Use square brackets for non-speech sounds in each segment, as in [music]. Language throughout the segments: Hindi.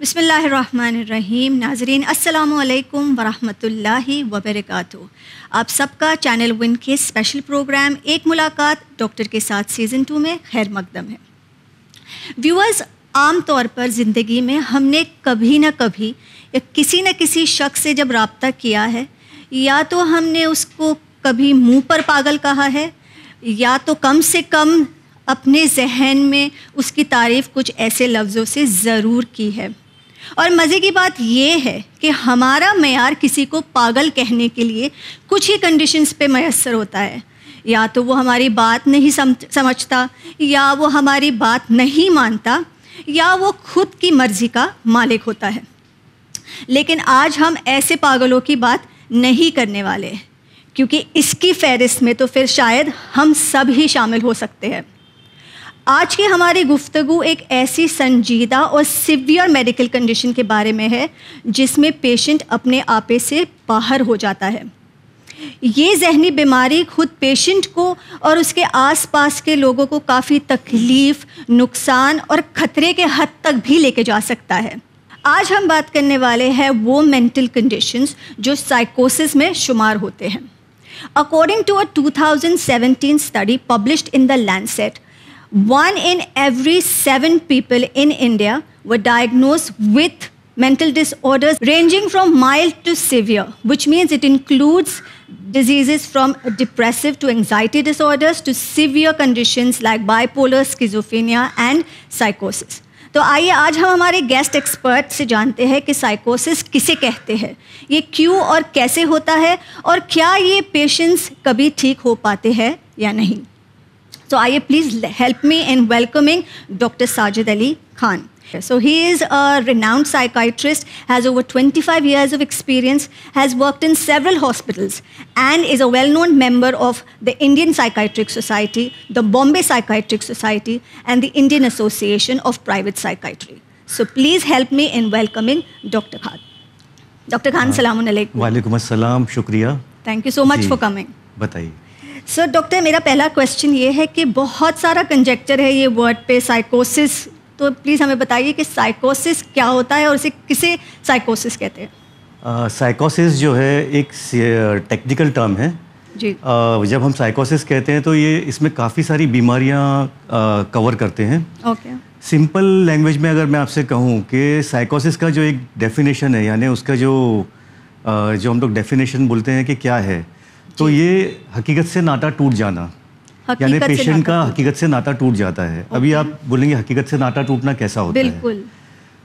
बसमीम नाजरीन अल्लाम वरहमल वबरक आप सबका चैनल विन के स्पेशल प्रोग्राम एक मुलाकात डॉक्टर के साथ सीज़न टू में खैर मकदम है व्यूअर्स आम तौर पर ज़िंदगी में हमने कभी ना कभी या किसी न किसी शख्स से जब रबता किया है या तो हमने उसको कभी मुंह पर पागल कहा है या तो कम से कम अपने जहन में उसकी तारीफ़ कुछ ऐसे लफ्ज़ों से ज़रूर की है और मज़े की बात यह है कि हमारा मैार किसी को पागल कहने के लिए कुछ ही कंडीशंस पे मैसर होता है या तो वो हमारी बात नहीं समझता या वो हमारी बात नहीं मानता या वो खुद की मर्ज़ी का मालिक होता है लेकिन आज हम ऐसे पागलों की बात नहीं करने वाले क्योंकि इसकी फहरिस्त में तो फिर शायद हम सब ही शामिल हो सकते हैं आज की हमारी गुफ्तु एक ऐसी संजीदा और सिवियर मेडिकल कंडीशन के बारे में है जिसमें पेशेंट अपने आपे से बाहर हो जाता है ये जहनी बीमारी खुद पेशेंट को और उसके आसपास के लोगों को काफ़ी तकलीफ़ नुकसान और ख़तरे के हद तक भी लेके जा सकता है आज हम बात करने वाले हैं वो मेंटल कंडीशंस जो साइकोसिस में शुमार होते हैं according to a 2017 study published in the Lancet One in every seven people in India were diagnosed with mental disorders ranging from mild to severe, which means it includes diseases from depressive to anxiety disorders to severe conditions like bipolar, schizophrenia, and psychosis. तो आइए आज हम हमारे गेस्ट एक्सपर्ट से जानते हैं कि साइकोसिस किसे कहते हैं ये क्यों और कैसे होता है और क्या ये पेशेंट्स कभी ठीक हो पाते हैं या नहीं so आइए please help me in welcoming Dr. Sajid Ali Khan. So he is a renowned psychiatrist, has over 25 years of experience, has worked in several hospitals, and is a well-known member of the Indian Psychiatric Society, the Bombay Psychiatric Society, and the Indian Association of Private Psychiatry. So please help me in welcoming Dr. Khan. Dr. Khan, uh, salamun alaikum. Walaikum assalam, shukriya. Thank you so much Ji. for coming. बताइए सर डॉक्टर मेरा पहला क्वेश्चन ये है कि बहुत सारा कंजेक्चर है ये वर्ड पे साइकोसिस तो प्लीज़ हमें बताइए कि साइकोसिस क्या होता है और इसे किसे साइकोसिस कहते हैं साइकोसिस जो है एक टेक्निकल टर्म है जी आ, जब हम साइकोसिस कहते हैं तो ये इसमें काफ़ी सारी बीमारियाँ कवर करते हैं ओके सिंपल लैंग्वेज में अगर मैं आपसे कहूँ कि साइकोसिस का जो एक डेफिनेशन है यानी उसका जो जो हम लोग डेफिनेशन बोलते हैं कि क्या है तो ये हकीकत से नाटा टूट जाना यानी पेशेंट का हकीकत से नाटा टूट जाता है अभी आप बोलेंगे हकीकत से नाटा टूटना कैसा होता है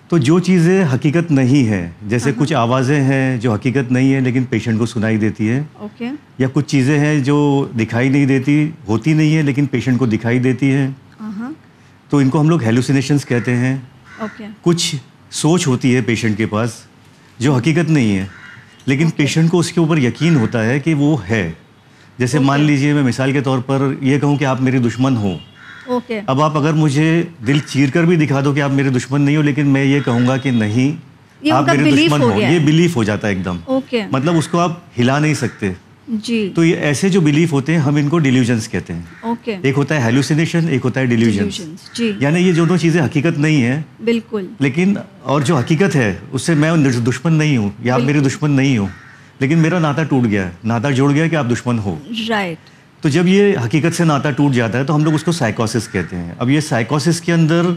तो जो चीज़ें हकीकत नहीं है जैसे हाँ, हाँ। कुछ आवाज़ें हैं जो हकीकत नहीं है लेकिन पेशेंट को सुनाई देती है ओके। या कुछ चीज़ें हैं जो दिखाई नहीं देती होती नहीं है लेकिन पेशेंट को दिखाई देती है हाँ, तो इनको हम लोग हेलुसिनेशंस कहते हैं ओके। कुछ सोच होती है पेशेंट के पास जो हकीकत नहीं है लेकिन पेशेंट को उसके ऊपर यकीन होता है कि वो है जैसे मान लीजिए मैं मिसाल के तौर पर ये कहूँ कि आप मेरे दुश्मन हो ओके अब आप अगर मुझे दिल चीर कर भी दिखा दो कि आप मेरे दुश्मन नहीं हो लेकिन मैं ये कहूँगा कि नहीं आप मेरे दुश्मन हो, हो ये बिलीफ हो जाता है एकदम ओके मतलब उसको आप हिला नहीं सकते जी तो ये ऐसे जो बिलीफ होते हैं हम इनको डिल्यूजन्स कहते हैं ओके okay. एक होता है हेलुसिनेशन एक होता है डिल्यूजन्स यानी ये दोनों चीज़ें हकीकत नहीं है बिल्कुल लेकिन और जो हकीकत है उससे मैं दुश्मन नहीं हूँ या आप मेरे दुश्मन नहीं हो लेकिन मेरा नाता टूट गया है नाता जुड़ गया कि आप दुश्मन हो राइट तो जब ये हकीकत से नाता टूट जाता है तो हम लोग उसको साइकोसिस कहते हैं अब ये साइकोसिस के अंदर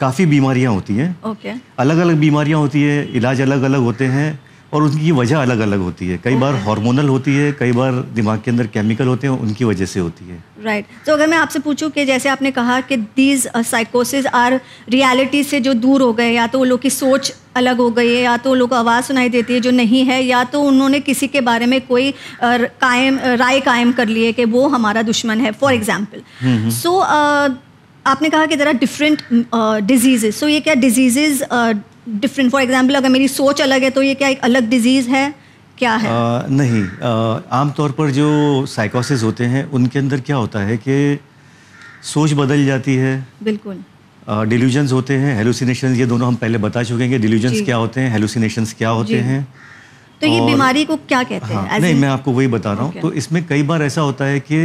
काफ़ी बीमारियां होती हैं ओके अलग अलग बीमारियां होती है इलाज अलग अलग होते हैं और उनकी वजह अलग अलग होती है कई बार हार्मोनल होती है कई बार दिमाग के अंदर केमिकल होते हैं उनकी वजह से होती है राइट right. तो so, अगर मैं आपसे पूछूं कि जैसे आपने कहा कि दीज साइकोसिस आर रियलिटी से जो दूर हो गए या तो लोग की सोच अलग हो गई है या तो लोग आवाज़ सुनाई देती है जो नहीं है या तो उन्होंने किसी के बारे में कोई uh, कायम uh, राय कायम कर ली है कि वो हमारा दुश्मन है फॉर एग्जाम्पल सो आपने कहा कि ज़रा डिफरेंट डिजीजेज सो ये क्या डिजीज़ डिफरेंट फॉर एग्जाम्पल अगर मेरी सोच अलग है तो ये क्या एक अलग डिजीज़ है क्या है आ, नहीं आमतौर पर जो साइकोसिस होते हैं उनके अंदर क्या होता है कि सोच बदल जाती है बिल्कुल डिल्यूजन्स होते हैं हेलुसिनेशन ये दोनों हम पहले बता चुके हैं कि डिल्यूजन्स क्या होते हैं हेलुसिनेशंस क्या होते हैं तो ये बीमारी को क्या कहते हैं हाँ, नहीं मैं आपको वही बता रहा हूँ तो इसमें कई बार ऐसा होता है कि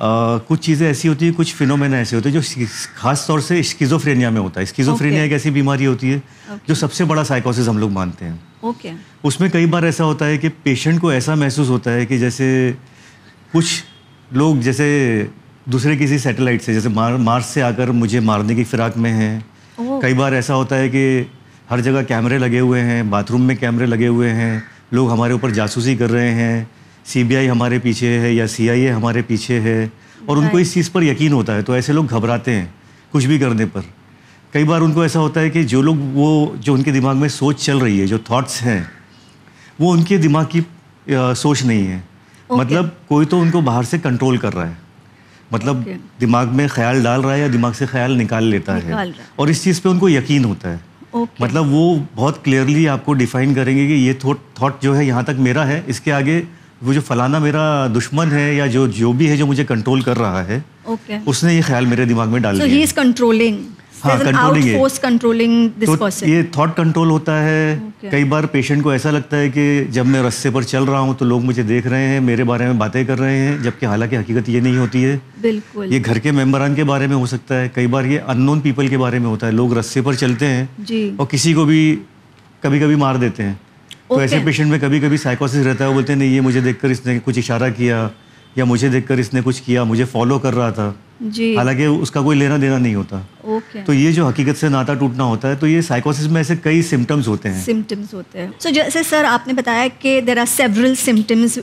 कुछ चीज़ें ऐसी होती हैं कुछ फिनोमेना ऐसे होते हैं जो खास तौर से स्कीज़ोफ्रेनिया में होता है स्कीज़ोफ्रेनिया okay. एक ऐसी बीमारी होती है okay. जो सबसे बड़ा साइकोसिस हम लोग मानते हैं ओके okay. उसमें कई बार ऐसा होता है कि पेशेंट को ऐसा महसूस होता है कि जैसे कुछ लोग जैसे दूसरे किसी सेटेलाइट से जैसे मार, मार्स से आकर मुझे मारने की फिराक में है oh. कई बार ऐसा होता है कि हर जगह कैमरे लगे हुए हैं बाथरूम में कैमरे लगे हुए हैं लोग हमारे ऊपर जासूसी कर रहे हैं सीबीआई हमारे पीछे है या सीआईए हमारे पीछे है और उनको इस चीज़ पर यकीन होता है तो ऐसे लोग घबराते हैं कुछ भी करने पर कई बार उनको ऐसा होता है कि जो लोग वो जो उनके दिमाग में सोच चल रही है जो थॉट्स हैं वो उनके दिमाग की सोच नहीं है okay. मतलब कोई तो उनको बाहर से कंट्रोल कर रहा है मतलब okay. दिमाग में ख्याल डाल रहा है या दिमाग से ख्याल निकाल लेता निकाल है और इस चीज़ पे उनको यकीन होता है okay. मतलब वो बहुत क्लियरली आपको डिफाइन करेंगे कि ये थॉट जो है यहाँ तक मेरा है इसके आगे वो जो फलाना मेरा दुश्मन है या जो जो भी है जो मुझे कंट्रोल कर रहा है okay. उसने ये ख्याल मेरे दिमाग में डाल so दिया कंट्रोलिंग हाँ कंट्रोलिंग तो ये थॉट कंट्रोल होता है okay. कई बार पेशेंट को ऐसा लगता है कि जब मैं रस्ते पर चल रहा हूँ तो लोग मुझे देख रहे हैं मेरे बारे में बातें कर रहे हैं जबकि हालांकि हकीकत ये नहीं होती है बिल्कुल ये घर के मेम्बरान के बारे में हो सकता है कई बार ये अननोन पीपल के बारे में होता है लोग रस्से पर चलते हैं और किसी को भी कभी कभी मार देते हैं तो ऐसे पेशेंट में कभी कभी साइकोसिस रहता है वो बोलते हैं नहीं ये मुझे देखकर इसने कुछ इशारा किया या मुझे देखकर इसने कुछ किया मुझे फॉलो कर रहा था हालांकि उसका कोई लेना देना नहीं होता ओके तो ये जो हकीकत से नाता टूटना होता है तो ये साइकोसिस में ऐसे कई सिम्टम्स होते हैं सिम्टम्स होते हैं सो so, जैसे सर आपने बताया कि there are several symptoms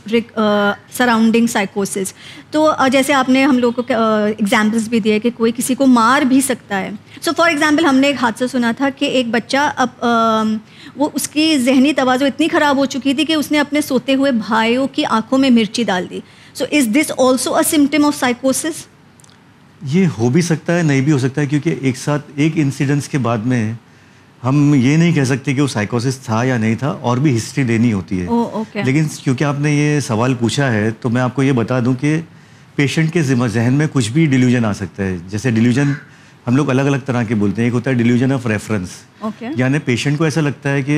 surrounding साइकोसिस तो uh, जैसे आपने हम लोगों को एग्जाम्पल्स uh, भी दिए कि कोई किसी को मार भी सकता है सो फॉर एग्ज़ाम्पल हमने एक हादसा सुना था कि एक बच्चा अब uh, वो उसकी जहनी तोज़ो इतनी ख़राब हो चुकी थी कि उसने अपने सोते हुए भाइयों की आंखों में मिर्ची डाल दी so is this also a symptom of साइकोसिस ये हो भी सकता है नहीं भी हो सकता है क्योंकि एक साथ एक इंसिडेंस के बाद में हम ये नहीं कह सकते कि वो साइकोसिस था या नहीं था और भी हिस्ट्री देनी होती है oh, okay. लेकिन क्योंकि आपने ये सवाल पूछा है तो मैं आपको ये बता दूं कि पेशेंट के जहन में कुछ भी डिल्यूजन आ सकता है जैसे डिल्यूजन हम लोग अलग अलग तरह के बोलते हैं एक होता है डिल्यूजन ऑफ रेफरेंस यानी पेशेंट को ऐसा लगता है कि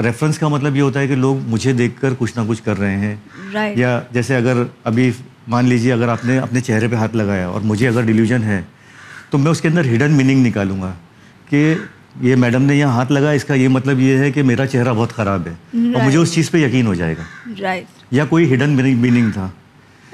रेफरेंस का मतलब ये होता है कि लोग मुझे देखकर कुछ ना कुछ कर रहे हैं right. या जैसे अगर अभी मान लीजिए अगर आपने अपने चेहरे पे हाथ लगाया और मुझे अगर डिल्यूजन है तो मैं उसके अंदर हिडन मीनिंग निकालूंगा कि ये मैडम ने यहाँ हाथ लगाया इसका ये मतलब ये है कि मेरा चेहरा बहुत ख़राब है right. और मुझे उस चीज़ पे यकीन हो जाएगा right. या कोई हिडन मीनिंग था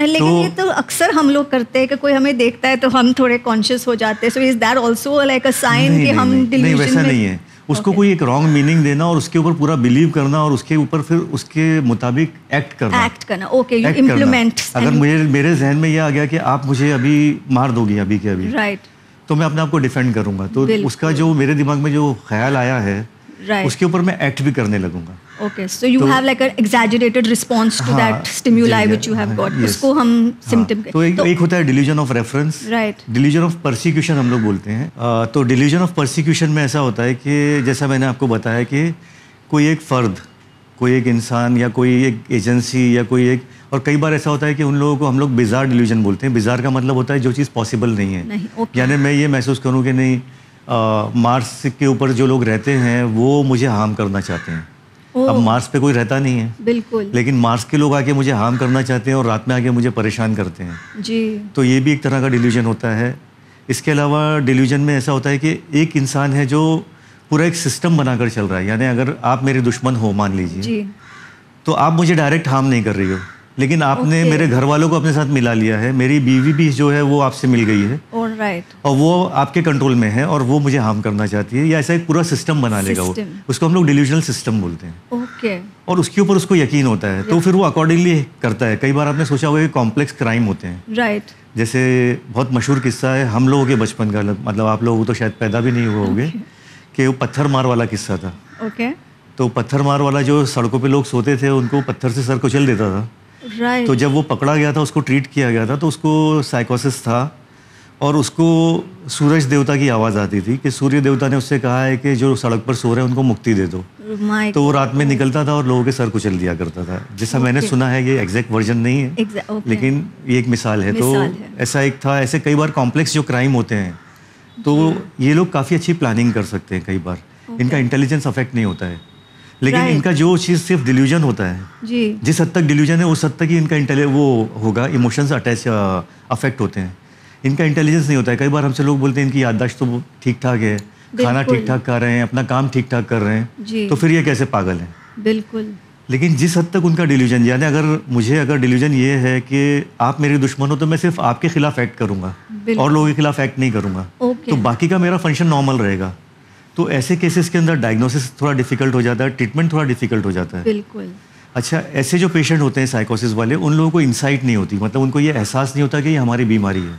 लेकिन तो, ये तो अक्सर हम लोग करते हैं कि कोई हमें देखता है तो हम थोड़े कॉन्शियस हो जाते हैं so is that also like a sign कि हम नहीं में नहीं है उसको okay. कोई एक रॉन्ग मीनिंग देना और उसके ऊपर पूरा बिलीव करना और उसके ऊपर फिर उसके मुताबिक एक्ट करना एक्ट करना ओके यू इम्प्लीमेंट अगर मुझे मेरे जहन में यह आ गया कि आप मुझे अभी मार दोगी अभी के अभी राइट right. तो मैं अपने आप को डिफेंड करूंगा तो उसका जो मेरे दिमाग में जो ख्याल आया है right. उसके ऊपर मैं एक्ट भी करने लगूंगा okay so you have like exaggerated response to that stimuli which you have got उसको हम सिम्टम हाँ, तो, तो एक होता है delusion of reference right delusion of persecution हम लोग बोलते हैं तो डिलीजन ऑफ परसिक्यूशन में ऐसा होता है कि जैसा मैंने आपको बताया कि कोई एक फर्द कोई एक इंसान या कोई एक एजेंसी या कोई एक और कई बार ऐसा होता है कि उन लोगों को हम लोग बिजार डिलीजन बोलते हैं बिजार का मतलब होता है जो चीज़ पॉसिबल नहीं है okay. यानी मैं ये महसूस करूँ कि नहीं आ, मार्स के ऊपर जो लोग रहते हैं वो मुझे हार्म करना चाहते हैं अब मार्स पे कोई रहता नहीं है बिल्कुल लेकिन मार्स के लोग आके मुझे हार्म करना चाहते हैं और रात में आके मुझे परेशान करते हैं जी तो ये भी एक तरह का डिल्यूजन होता है इसके अलावा डिल्यूजन में ऐसा होता है कि एक इंसान है जो पूरा एक सिस्टम बनाकर चल रहा है यानी अगर आप मेरे दुश्मन हो मान लीजिए तो आप मुझे डायरेक्ट हार्म नहीं कर रही हो लेकिन आपने okay. मेरे घर वालों को अपने साथ मिला लिया है मेरी बीवी भी जो है वो आपसे मिल गई है right. और वो आपके कंट्रोल में है और वो मुझे हार्म करना चाहती है या ऐसा एक पूरा सिस्टम बना system. लेगा वो उसको हम लोग डिलीजनल सिस्टम बोलते हैं okay. और उसके ऊपर उसको यकीन होता है तो yeah. तो फिर वो अकॉर्डिंगली करता है कई बार आपने सोचा हुआ कि कॉम्प्लेक्स क्राइम होते हैं राइट right. जैसे बहुत मशहूर किस्सा है हम लोगों के बचपन का मतलब, मतलब आप लोग तो शायद पैदा भी नहीं हुए होंगे कि वो पत्थर मार वाला किस्सा था ओके तो पत्थर मार वाला जो सड़कों पर लोग सोते थे उनको पत्थर से सर कुचल देता था तो जब वो पकड़ा गया था उसको ट्रीट किया गया था तो उसको साइकोसिस था और उसको सूरज देवता की आवाज़ आती थी कि सूर्य देवता ने उससे कहा है कि जो सड़क पर सो रहे हैं उनको मुक्ति दे दो तो वो रात में निकलता था और लोगों के सर कुचल दिया करता था जैसा मैंने सुना है ये एग्जैक्ट वर्जन नहीं है लेकिन ये एक मिसाल है तो ऐसा एक था ऐसे कई बार कॉम्प्लेक्स जो क्राइम होते हैं तो ये लोग काफ़ी अच्छी प्लानिंग कर सकते हैं कई बार इनका इंटेलिजेंस अफेक्ट नहीं होता है लेकिन right. इनका जो चीज़ सिर्फ डिल्यूजन होता है जी जिस हद तक डिल्यूजन है उस हद तक ही इनका वो होगा इमोशंस अटैच अफेक्ट होते हैं इनका इंटेलिजेंस नहीं होता है कई बार हमसे लोग बोलते हैं इनकी याददाश्त तो ठीक ठाक है खाना ठीक ठाक खा रहे हैं अपना काम ठीक ठाक कर रहे हैं तो फिर ये कैसे पागल है बिल्कुल लेकिन जिस हद तक उनका डिल्यूजन यानी अगर मुझे अगर डिल्यूजन ये है कि आप मेरे दुश्मन हो तो मैं सिर्फ आपके खिलाफ एक्ट करूंगा और लोगों के खिलाफ एक्ट नहीं करूंगा तो बाकी का मेरा फंक्शन नॉर्मल रहेगा तो ऐसे केसेस के अंदर डायग्नोसिस थोड़ा डिफिकल्ट हो जाता है ट्रीटमेंट थोड़ा डिफिकल्ट हो जाता है बिल्कुल अच्छा ऐसे जो पेशेंट होते हैं साइकोसिस वाले उन लोगों को इंसाइट नहीं होती मतलब उनको ये एहसास नहीं होता कि ये हमारी बीमारी है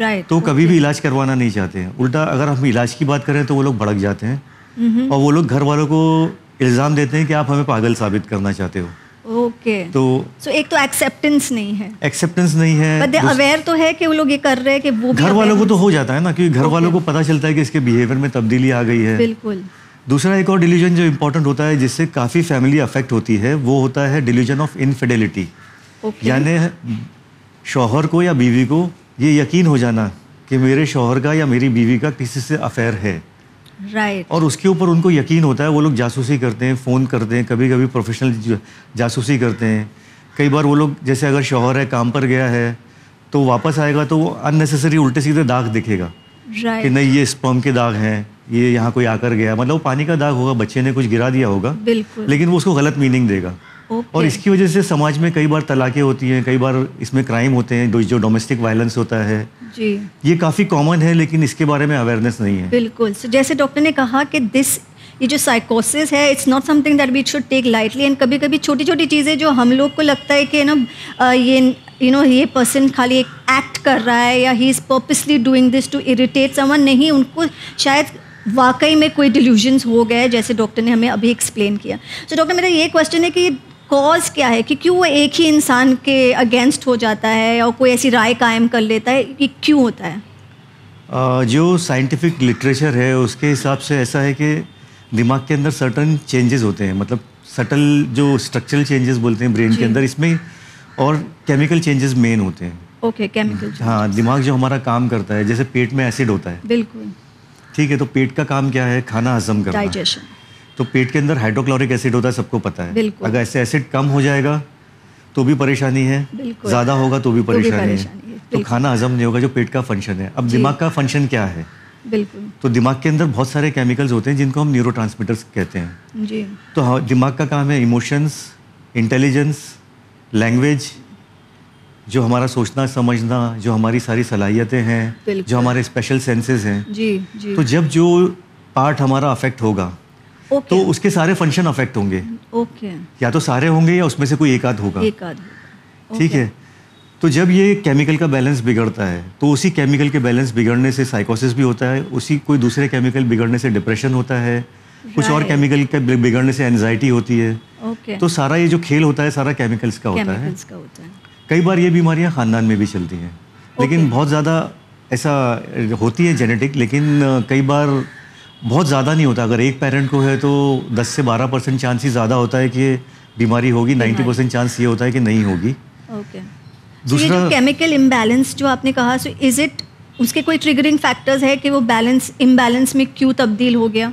राइट तो कभी भी इलाज करवाना नहीं चाहते हैं उल्टा अगर हम इलाज की बात करें तो वो लोग भड़क जाते हैं और वो लोग घर वालों को इल्ज़ाम देते हैं कि आप हमें पागल साबित करना चाहते हो ओके okay. तो सो so, एक तो एक्सेप्टेंस नहीं है एक्सेप्टेंस नहीं है बट अवेयर तो है कि वो लोग ये कर रहे हैं कि वो घर वालों को तो हो जाता है ना क्योंकि घर okay. वालों को पता चलता है कि इसके बिहेवियर में तब्दीली आ गई है बिल्कुल दूसरा एक और डिलीजन जो इम्पोर्टेंट होता है जिससे काफ़ी फैमिली अफेक्ट होती है वो होता है डिलीजन ऑफ इनफेडिलिटी यानी शोहर को या बीवी को ये यकीन हो जाना कि मेरे शोहर का या मेरी बीवी का किसी से अफेयर है राइट और उसके ऊपर उनको यकीन होता है वो लोग जासूसी करते हैं फ़ोन करते हैं कभी कभी प्रोफेशनल जासूसी करते हैं कई बार वो लोग जैसे अगर शोहर है काम पर गया है तो वापस आएगा तो वो अननेसेसरी उल्टे सीधे दाग दिखेगा कि नहीं ये स्पर्म के दाग हैं ये यहाँ कोई आकर गया मतलब वो पानी का दाग होगा बच्चे ने कुछ गिरा दिया होगा बिल्कुल लेकिन वो उसको गलत मीनिंग देगा और इसकी वजह से समाज में कई बार तलाकें होती हैं कई बार इसमें क्राइम होते हैं जो डोमेस्टिक वायलेंस होता है जी ये काफ़ी कॉमन है लेकिन इसके बारे में अवेयरनेस नहीं है बिल्कुल so, जैसे डॉक्टर ने कहा कि दिस ये जो साइकोसिस है it's not something that we should take lightly and कभी कभी छोटी छोटी चीज़ें जो हम लोग को लगता है कि ना ये यू नो ये पर्सन खाली एक एक्ट कर रहा है या he is purposely doing this to irritate someone नहीं उनको शायद वाकई में कोई डिल्यूजन्स हो गए जैसे डॉक्टर ने हमें अभी एक्सप्लेन किया सो so, डॉक्टर मेरा ये क्वेश्चन है कि कॉज क्या है कि क्यों वो एक ही इंसान के अगेंस्ट हो जाता है और कोई ऐसी राय कायम कर लेता है कि क्यों होता है जो साइंटिफिक लिटरेचर है उसके हिसाब से ऐसा है कि दिमाग के अंदर सर्टन चेंजेस होते हैं मतलब सटल जो स्ट्रक्चरल चेंजेस बोलते हैं ब्रेन के अंदर इसमें और केमिकल चेंजेस मेन होते हैं ओके केमिकल हाँ दिमाग जो हमारा काम करता है जैसे पेट में एसिड होता है बिल्कुल ठीक है तो पेट का काम क्या है खाना हजम करना डाइजेशन तो पेट के अंदर हाइड्रोक्लोरिक एसिड होता है सबको पता है अगर ऐसे एसिड कम हो जाएगा तो भी परेशानी है ज़्यादा होगा तो, तो भी परेशानी है तो खाना हजम नहीं होगा जो पेट का फंक्शन है अब दिमाग का फंक्शन क्या है बिल्कुल तो दिमाग के अंदर बहुत सारे केमिकल्स होते हैं जिनको हम न्यूरो कहते हैं जी तो हाँ, दिमाग का काम है इमोशंस इंटेलिजेंस लैंग्वेज जो हमारा सोचना समझना जो हमारी सारी सलाहियतें हैं जो हमारे स्पेशल सेंसेस हैं जी जी तो जब जो पार्ट हमारा अफेक्ट होगा okay. तो उसके सारे फंक्शन अफेक्ट होंगे ओके okay. या तो सारे होंगे या उसमें से कोई एक आध होगा एक आध ठीक okay. है तो जब ये केमिकल का बैलेंस बिगड़ता है तो उसी केमिकल के बैलेंस बिगड़ने से साइकोसिस भी होता है उसी कोई दूसरे केमिकल बिगड़ने से डिप्रेशन होता है कुछ और केमिकल के बिगड़ने से एनजाइटी होती है okay. तो सारा ये जो खेल होता है सारा केमिकल्स का होता है का होता है कई बार ये बीमारियाँ खानदान में भी चलती हैं लेकिन बहुत ज़्यादा ऐसा होती है जेनेटिक लेकिन कई बार बहुत ज़्यादा नहीं होता अगर एक पेरेंट को है तो 10 से 12 परसेंट चांस ही ज़्यादा होता है कि बीमारी होगी 90 परसेंट चांस ये होता है कि नहीं होगी ओके तो दूसरा केमिकल इम्बैलेंस जो आपने कहा सो इज इट उसके कोई ट्रिगरिंग फैक्टर्स है कि वो बैलेंस इम्बैलेंस में क्यों तब्दील हो गया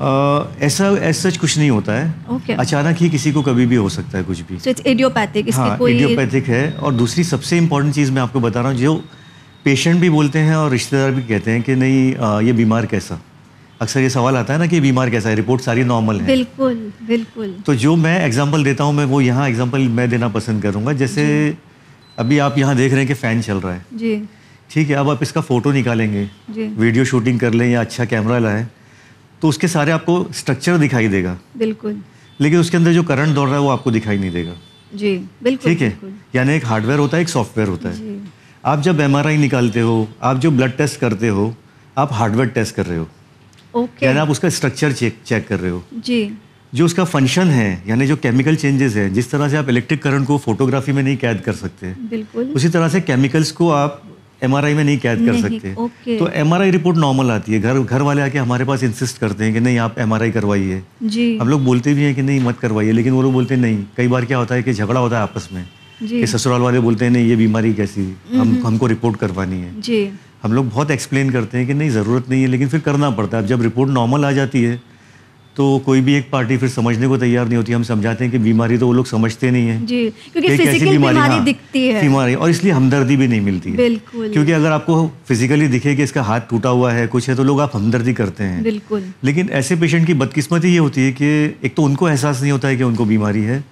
आ, ऐसा ऐसा सच कुछ नहीं होता है okay. अचानक ही किसी को कभी भी हो सकता है कुछ भी so हाँ, कोई... इडियोपैथिक है और दूसरी सबसे इम्पोर्टेंट चीज़ मैं आपको बता रहा हूँ जो पेशेंट भी बोलते हैं और रिश्तेदार भी कहते हैं कि नहीं आ, ये बीमार कैसा अक्सर ये सवाल आता है ना कि बीमार कैसा है रिपोर्ट सारी नॉर्मल है बिल्कुल बिल्कुल तो जो मैं एग्जांपल देता हूँ मैं वो यहाँ एग्जांपल मैं देना पसंद करूँगा जैसे अभी आप यहाँ देख रहे हैं कि फ़ैन चल रहा है जी ठीक है अब आप इसका फ़ोटो निकालेंगे जी वीडियो शूटिंग कर लें या अच्छा कैमरा लाएं तो उसके सारे आपको स्ट्रक्चर दिखाई देगा बिल्कुल लेकिन उसके अंदर जो करंट दौड़ रहा है वो आपको दिखाई नहीं देगा जी बिल्कुल ठीक है यानी एक हार्डवेयर होता है एक सॉफ्टवेयर होता है आप जब एम निकालते हो आप जो ब्लड टेस्ट करते हो आप हार्डवेयर टेस्ट कर रहे हो okay. आप उसका स्ट्रक्चर चेक चेक कर रहे हो जी जो उसका फंक्शन है यानी जो केमिकल चेंजेस है जिस तरह से आप इलेक्ट्रिक करंट को फोटोग्राफी में नहीं कैद कर सकते बिल्कुल उसी तरह से केमिकल्स को आप एम में नहीं कैद कर सकते तो एम रिपोर्ट नॉर्मल आती है घर घर वाले आके हमारे पास इंसिस्ट करते हैं कि नहीं आप एम करवाइए हम लोग बोलते भी हैं कि नहीं मत करवाइए लेकिन वो लोग बोलते हैं नहीं कई बार क्या होता है कि झगड़ा होता है आपस में कि ससुराल वाले बोलते हैं नहीं ये बीमारी कैसी हम्म, हम हम्म। हमको रिपोर्ट करवानी है जी हम लोग बहुत एक्सप्लेन करते हैं कि नहीं ज़रूरत नहीं है लेकिन फिर करना पड़ता है जब रिपोर्ट नॉर्मल आ जाती है तो कोई भी एक पार्टी फिर समझने को तैयार नहीं होती हम समझाते हैं कि बीमारी तो वो लोग समझते नहीं है जी बीमारी हाँ, दिखती है बीमारी और इसलिए हमदर्दी भी नहीं मिलती है बिल्कुल क्योंकि अगर आपको फिजिकली दिखे कि इसका हाथ टूटा हुआ है कुछ है तो लोग आप हमदर्दी करते हैं बिल्कुल लेकिन ऐसे पेशेंट की बदकिस्मती ये होती है कि एक तो उनको एहसास नहीं होता है कि उनको बीमारी है